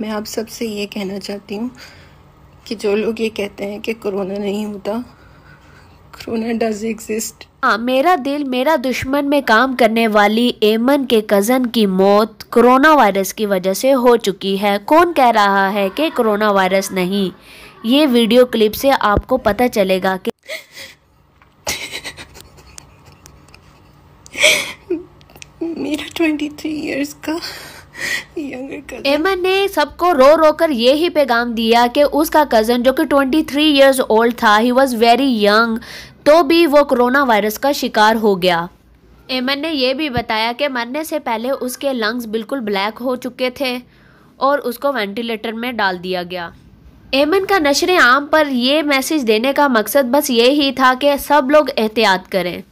मैं आप सबसे ये कहना चाहती हूँ कि जो लोग ये कहते हैं कि कोरोना नहीं होता कोरोना डज एग्जिस्ट हाँ मेरा दिल मेरा दुश्मन में काम करने वाली एमन के कज़न की मौत कोरोना वायरस की वजह से हो चुकी है कौन कह रहा है कि कोरोना वायरस नहीं ये वीडियो क्लिप से आपको पता चलेगा कि मेरा ट्वेंटी थ्री ईयर्स का एमन ने सबको रो रो कर ये ही पैगाम दिया कि उसका कज़न जो कि 23 थ्री ईयर्स ओल्ड था ही वॉज़ वेरी यंग तो भी वो कोरोना वायरस का शिकार हो गया एमन ने यह भी बताया कि मरने से पहले उसके लंग्स बिल्कुल ब्लैक हो चुके थे और उसको वेंटिलेटर में डाल दिया गया एमन का नशर आम पर यह मैसेज देने का मकसद बस ये ही था कि सब लोग एहतियात करें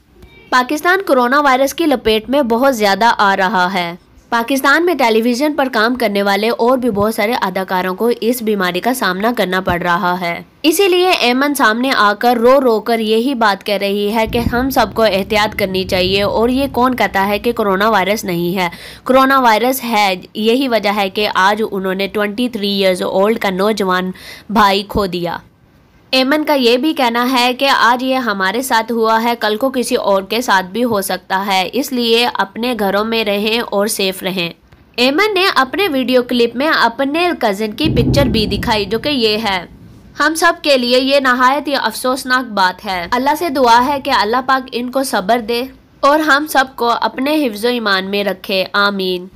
पाकिस्तान कोरोना वायरस की लपेट में बहुत ज़्यादा आ रहा है पाकिस्तान में टेलीविज़न पर काम करने वाले और भी बहुत सारे अदाकारों को इस बीमारी का सामना करना पड़ रहा है इसीलिए एमन सामने आकर रो रो कर यही बात कह रही है कि हम सबको एहतियात करनी चाहिए और ये कौन कहता है कि कोरोना वायरस नहीं है कोरोना वायरस है यही वजह है कि आज उन्होंने 23 थ्री ईयर्स ओल्ड का नौजवान भाई खो दिया एमन का ये भी कहना है कि आज ये हमारे साथ हुआ है कल को किसी और के साथ भी हो सकता है इसलिए अपने घरों में रहें और सेफ रहें एमन ने अपने वीडियो क्लिप में अपने कज़न की पिक्चर भी दिखाई जो कि ये है हम सब के लिए ये नहायत ही अफसोसनाक बात है अल्लाह से दुआ है कि अल्लाह पाक इनको सब्र दे और हम सबको अपने हिफ्ज़ ईमान में रखे आमीन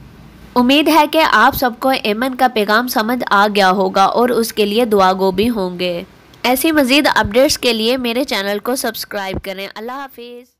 उम्मीद है कि आप सबको एमन का पैगाम समझ आ गया होगा और उसके लिए दुआगो भी होंगे ऐसी मज़ीद अपडेट्स के लिए मेरे चैनल को सब्सक्राइब करें अल्लाह हाफिज़